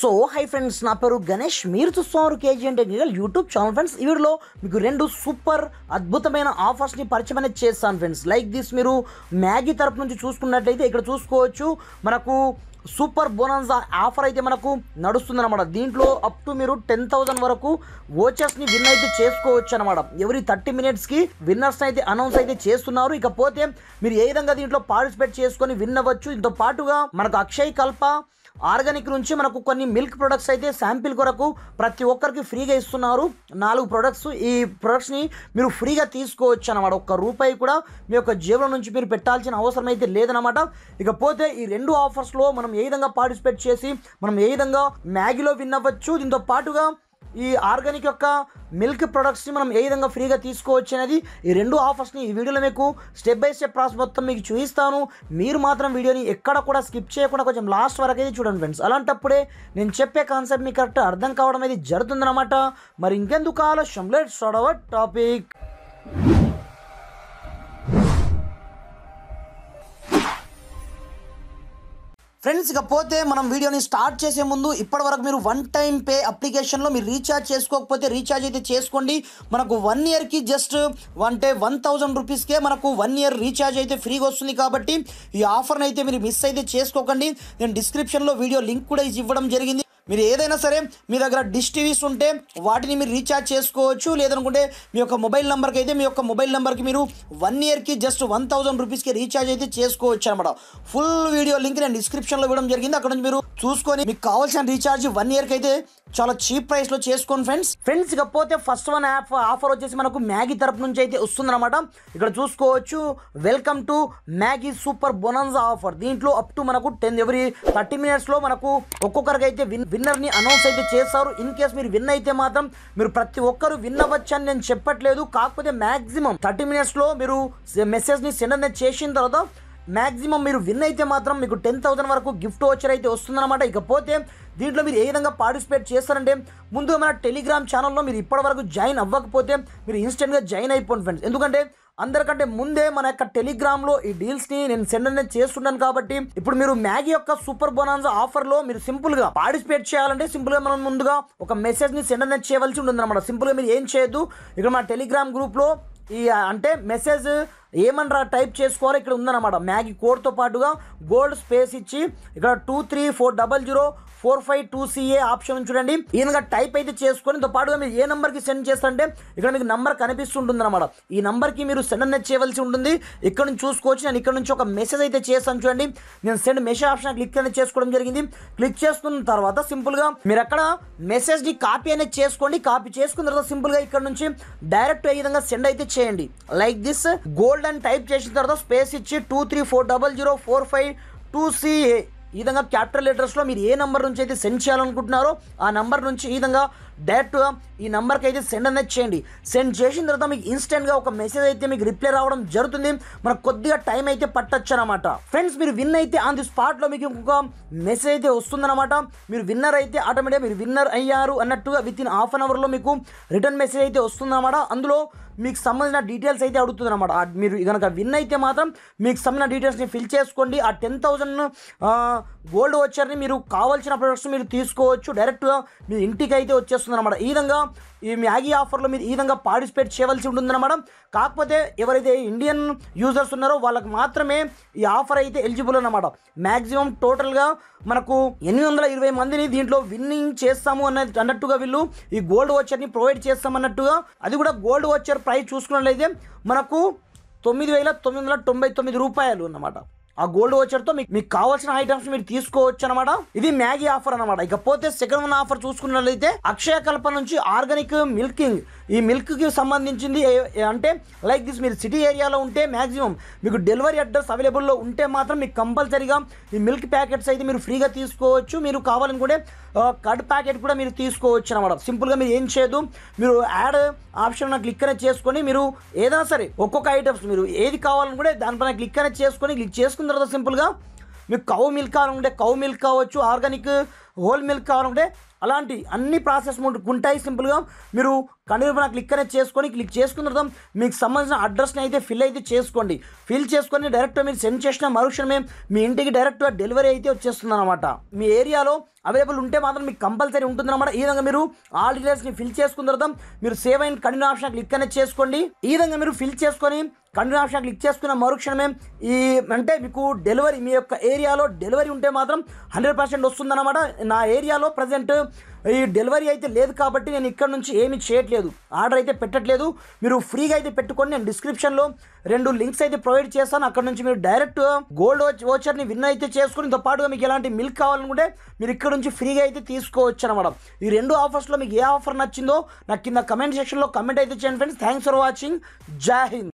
so hi friends నా పేరు గణేష్ మీరు చూస్తున్నారు అంటే గీగల్ యూట్యూబ్ ఛానల్ ఫ్రెండ్స్ ఈ వీడియోలో మీకు రెండు సూపర్ అద్భుతమైన ఆఫర్స్ని పరిచయం అనేది చేస్తాను ఫ్రెండ్స్ లైక్ దిస్ మీరు మ్యాగీ తరపు నుంచి చూసుకున్నట్లయితే ఇక్కడ చూసుకోవచ్చు మనకు సూపర్ బోనస్ ఆఫర్ అయితే మనకు అనమాట దీంట్లో అప్ టు మీరు టెన్ థౌసండ్ వరకు ఓచర్స్ని విన్ అయితే చేసుకోవచ్చు అనమాట ఎవరి థర్టీ మినిట్స్కి విన్నర్స్ని అయితే అనౌన్స్ అయితే చేస్తున్నారు ఇకపోతే మీరు ఏ విధంగా దీంట్లో పార్టిసిపేట్ చేసుకొని విన్ అవ్వచ్చు దీంతో పాటుగా మనకు అక్షయ్ కల్ప ఆర్గానిక్ నుంచి మనకు కొన్ని మిల్క్ ప్రొడక్ట్స్ అయితే శాంపిల్ కొరకు ప్రతి ఒక్కరికి ఫ్రీగా ఇస్తున్నారు నాలుగు ప్రొడక్ట్స్ ఈ ప్రొడక్ట్స్ని మీరు ఫ్రీగా తీసుకోవచ్చు అనమాట ఒక్క రూపాయి కూడా మీ యొక్క జీవనం నుంచి మీరు పెట్టాల్సిన అవసరం అయితే లేదనమాట ఇకపోతే ఈ రెండు ఆఫర్స్లో మనం ఏ విధంగా పార్టిసిపేట్ చేసి మనం ఏ విధంగా మ్యాగీలో విన్ అవ్వచ్చు దీంతో పాటుగా ఈ ఆర్గానిక్ యొక్క మిల్క్ ప్రొడక్ట్స్ని మనం ఏ విధంగా ఫ్రీగా తీసుకోవచ్చు అనేది ఈ రెండు ఆఫర్స్ని ఈ వీడియోలో మీకు స్టెప్ బై స్టెప్ ప్రాసెస్ మొత్తం మీకు చూపిస్తాను మీరు మాత్రం వీడియోని ఎక్కడ కూడా స్కిప్ చేయకుండా కొంచెం లాస్ట్ వరకు అయితే చూడండి ఫ్రెండ్స్ అలాంటప్పుడే నేను చెప్పే కాన్సెప్ట్ మీకు కరెక్ట్ అర్థం కావడం అనేది జరుగుతుందన్నమాట మరి ఇంకెందుకు ఆలస్యం let start our topic friends ఇకపోతే మనం వీడియోని స్టార్ట్ చేసే ముందు ఇప్పటి వరకు మీరు వన్ టైం పే అప్లికేషన్లో మీరు రీఛార్జ్ చేసుకోకపోతే రీఛార్జ్ అయితే చేసుకోండి మనకు వన్ ఇయర్కి జస్ట్ అంటే వన్ థౌజండ్ రూపీస్కే మనకు వన్ ఇయర్ రీఛార్జ్ అయితే ఫ్రీగా వస్తుంది కాబట్టి ఈ ఆఫర్ని అయితే మీరు మిస్ అయితే చేసుకోకండి నేను డిస్క్రిప్షన్లో వీడియో లింక్ కూడా ఇవ్వడం జరిగింది మీరు ఏదైనా సరే మీ దగ్గర డిష్ టీవీస్ ఉంటే వాటిని మీరు రీఛార్జ్ చేసుకోవచ్చు లేదనుకుంటే మీ యొక్క మొబైల్ నెంబర్కి అయితే మీ యొక్క మొబైల్ నెంబర్కి మీరు వన్ ఇయర్కి జస్ట్ వన్ థౌసండ్ రూపీస్కి రీఛార్జ్ అయితే చేసుకోవచ్చు అనమాట ఫుల్ వీడియో లింక్ నేను డిస్క్రిప్షన్లో ఇవ్వడం జరిగింది అక్కడ నుంచి మీరు చూసుకొని మీకు కావాల్సిన రీఛార్జ్ వన్ ఇయర్కి అయితే చాలా చీప్ ప్రైస్లో చేసుకోండి ఫ్రెండ్స్ ఫ్రెండ్స్ ఇకపోతే ఫస్ట్ వన్ యాప్ ఆఫర్ వచ్చేసి మనకు మ్యాగీ తరపు నుంచి అయితే వస్తుందన్నమాట ఇక్కడ చూసుకోవచ్చు welcome to Maggi super bonanza offer దీంట్లో అప్ టు మనకు టెన్ ఎవరీ థర్టీ మినిట్స్లో మనకు ఒక్కొక్కరికి అయితే విన్ విన్నర్ని అనౌన్స్ అయితే చేస్తారు ఇన్ కేస్ మీరు విన్ అయితే మాత్రం మీరు ప్రతి ఒక్కరు విన్ అని నేను చెప్పట్లేదు కాకపోతే మ్యాక్సిమం థర్టీ మినిట్స్లో మీరు మెసేజ్ని సెండ్ అనేది చేసిన తర్వాత మ్యాక్సిమం మీరు విన్ అయితే మాత్రం మీకు టెన్ థౌసండ్ వరకు గిఫ్ట్ వచ్చర్ అయితే వస్తుందన్నమాట ఇకపోతే దీంట్లో మీరు ఏ విధంగా పార్టిసిపేట్ చేస్తారంటే ముందు మన టెలిగ్రామ్ ఛానల్లో మీరు ఇప్పటివరకు జాయిన్ అవ్వకపోతే మీరు ఇన్స్టెంట్గా జాయిన్ అయిపోండి ఫ్రెండ్స్ ఎందుకంటే అందరికంటే ముందే మన యొక్క టెలిగ్రామ్లో ఈ డీల్స్ని నేను సెండ్ అనేది చేస్తున్నాను కాబట్టి ఇప్పుడు మీరు మ్యాగీ యొక్క సూపర్ బోనాన్స్ ఆఫర్లో మీరు సింపుల్గా పార్టిసిపేట్ చేయాలంటే సింపుల్గా మనం ముందుగా ఒక మెసేజ్ని సెండ్ అనేది చేయవలసి ఉంటుంది అనమాట సింపుల్గా మీరు ఏం చేయొద్దు ఇక్కడ మన టెలిగ్రామ్ గ్రూప్లో ఈ అంటే మెసేజ్ ఏమన్నారా టైప్ చేసుకోవాలి ఇక్కడ ఉందన్నమాట మ్యాగీ కోడ్తో పాటుగా గోల్డ్ స్పేస్ ఇచ్చి ఇక్కడ two three four double zero four five two CA option చూడండి ఈయనగా టైప్ అయితే చేసుకొని పాటుగా మీరు ఏ నెంబర్కి సెండ్ చేస్తారంటే ఇక్కడ మీకు నంబర్ కనిపిస్తుంటుంది అనమాట ఈ నెంబర్కి మీరు సెండ్ అనేది చేయవలసి ఉంటుంది ఇక్కడ నుంచి చూసుకోవచ్చు నేను ఇక్కడ నుంచి ఒక మెసేజ్ అయితే చేస్తాను చూడండి నేను సెండ్ మెసేజ్ ఆప్షన్ క్లిక్ అనేది చేసుకోవడం జరిగింది క్లిక్ చేసుకున్న తర్వాత సింపుల్గా మీరు అక్కడ మెసేజ్ని కాపీ అనేది చేసుకోండి కాపీ చేసుకున్న తర్వాత సింపుల్గా ఇక్కడ నుంచి డైరెక్ట్ ఏ విధంగా సెండ్ అయితే చేయండి లైక్ దిస్ గోల్డ్ హోల్డ్ అని టైప్ చేసిన తర్వాత స్పేస్ ఇచ్చి two three four double zero four five two CA ఈ విధంగా క్యాపిటల్ లెటర్స్లో మీరు ఏ నెంబర్ నుంచి అయితే సెండ్ చేయాలనుకుంటున్నారో ఆ నెంబర్ నుంచి ఈ విధంగా డైరెక్ట్ ఈ నెంబర్కి అయితే సెండ్ అనేది చేయండి సెండ్ చేసిన తర్వాత మీకు ఇన్స్టెంట్గా ఒక మెసేజ్ అయితే మీకు రిప్లై రావడం జరుగుతుంది మనకు కొద్దిగా టైం అయితే పట్టచ్చు అనమాట ఫ్రెండ్స్ మీరు విన్ అయితే ఆన్ ది స్పాట్లో మీకు ఇంకొక మెసేజ్ అయితే వస్తుందన్నమాట మీరు విన్నర్ అయితే ఆటోమేటిక్గా మీరు విన్నర్ అయ్యారు అన్నట్టుగా విత్ ఇన్ హాఫ్ అన్ అవర్లో మీకు రిటర్న్ మెసేజ్ అయితే వస్తుందన్నమాట అందులో మీకు సంబంధించిన డీటెయిల్స్ అయితే అడుగుతుంది అనమాట మీరు కనుక విన్ అయితే మాత్రం మీకు సంబంధించిన డీటెయిల్స్ని ఫిల్ చేసుకోండి ఆ టెన్ థౌజండ్ గోల్డ్ వచ్చారని మీరు కావాల్సిన ప్రొడక్ట్స్ మీరు తీసుకోవచ్చు డైరెక్ట్గా మీ ఇంటికి అయితే వచ్చేస్తుంది వస్తుందన్నమాట ఈ విధంగా ఈ మ్యాగీ ఆఫర్లో మీరు ఈ విధంగా పార్టిసిపేట్ చేయవలసి ఉంటుందన్నమాట కాకపోతే ఎవరైతే ఇండియన్ యూజర్స్ ఉన్నారో వాళ్ళకి మాత్రమే ఈ ఆఫర్ అయితే ఎలిజిబుల్ అన్నమాట మ్యాక్సిమం టోటల్గా మనకు ఎనిమిది వందల ఇరవై మందిని దీంట్లో విన్నింగ్ చేస్తాము అన్నది అన్నట్టుగా వీళ్ళు ఈ గోల్డ్ వాచర్ని ప్రొవైడ్ చేస్తామన్నట్టుగా అది కూడా గోల్డ్ వాచర్ ప్రైస్ చూసుకున్నట్లయితే మనకు తొమ్మిది వేల తొమ్మిది వందల తొంభై తొమ్మిది రూపాయలు అన్నమాట ఆ గోల్డ్ వచ్చర్తో మీకు మీకు కావాల్సిన ఐటమ్స్ మీరు తీసుకోవచ్చు అనమాట ఇది మ్యాగీ ఆఫర్ అనమాట ఇకపోతే సెకండ్ వన్ ఆఫర్ చూసుకున్నట్లయితే అక్షయ కల్ప నుంచి ఆర్గానిక్ మిల్కింగ్ ఈ మిల్క్కి సంబంధించింది అంటే లైక్ దిస్ మీరు సిటీ ఏరియాలో ఉంటే మ్యాక్సిమం మీకు డెలివరీ అడ్రస్ అవైలబుల్లో ఉంటే మాత్రం మీకు కంపల్సరీగా ఈ మిల్క్ ప్యాకెట్స్ అయితే మీరు ఫ్రీగా తీసుకోవచ్చు మీరు కావాలనుకుంటే కడ్ ప్యాకెట్ కూడా మీరు తీసుకోవచ్చు అనమాట సింపుల్గా మీరు ఏం చేయదు మీరు యాడ్ ఆప్షన్ క్లిక్ అనేది చేసుకొని మీరు ఏదైనా సరే ఒక్కొక్క ఐటమ్స్ మీరు ఏది కావాలనుకుంటే దానిపైన క్లిక్ అనేది చేసుకొని క్లిక్ చేసుకుని చేసుకున్న తర్వాత సింపుల్గా మీకు కౌ మిల్క్ ఉండే కౌ మిల్క్ కావచ్చు ఆర్గానిక్ హోల్ మిల్క్ కావాలంటే అలాంటి అన్ని ప్రాసెస్ ఉంటాయి సింపుల్గా మీరు కనుక క్లిక్ అనేది చేసుకొని క్లిక్ చేసుకున్న తర్వాత మీకు సంబంధించిన అడ్రస్ని అయితే ఫిల్ అయితే చేసుకోండి ఫిల్ చేసుకొని డైరెక్ట్ మీరు సెండ్ చేసిన మరుక్షణమే మీ ఇంటికి డైరెక్ట్గా డెలివరీ అయితే వచ్చేస్తుంది అనమాట మీ ఏరియాలో అవైలబుల్ ఉంటే మాత్రం మీకు కంపల్సరీ ఉంటుంది అనమాట ఈ విధంగా మీరు ఆల్ డీటెయిల్స్ని ఫిల్ చేసుకున్న తర్వాత మీరు సేవ్ అయిన కన్వీన్ ఆప్షన్ క్లిక్ అనేది చేసుకోండి ఈ విధంగా మీరు ఫిల్ చేసుకొని కన్వీన్ ఆప్షన్ క్లిక్ చేసుకున్న మరుక్షణమే ఈ అంటే మీకు డెలివరీ మీ యొక్క ఏరియాలో డెలివరీ ఉంటే మాత్రం హండ్రెడ్ పర్సెంట్ వస్తుందన్నమాట నా ఏరియాలో ప్రజెంట్ ఈ డెలివరీ అయితే లేదు కాబట్టి నేను ఇక్కడ నుంచి ఏమి చేయట్లేదు ఆర్డర్ అయితే పెట్టట్లేదు మీరు ఫ్రీగా అయితే పెట్టుకొని నేను డిస్క్రిప్షన్లో రెండు లింక్స్ అయితే ప్రొవైడ్ చేస్తాను అక్కడ నుంచి మీరు డైరెక్ట్ గోల్డ్ ఓచర్ని విన్ అయితే చేసుకుని పాటుగా మీకు ఎలాంటి మిల్క్ కావాలనుకుంటే మీరు ఇక్కడ నుంచి ఫ్రీగా అయితే తీసుకోవచ్చు అనమాట ఈ రెండు ఆఫర్స్లో మీకు ఏ ఆఫర్ నచ్చిందో నాకు కింద కమెంట్ సెక్షన్లో కమెంట్ అయితే చేయండి ఫ్రెండ్స్ థ్యాంక్స్ ఫర్ వాచింగ్ జాహింద్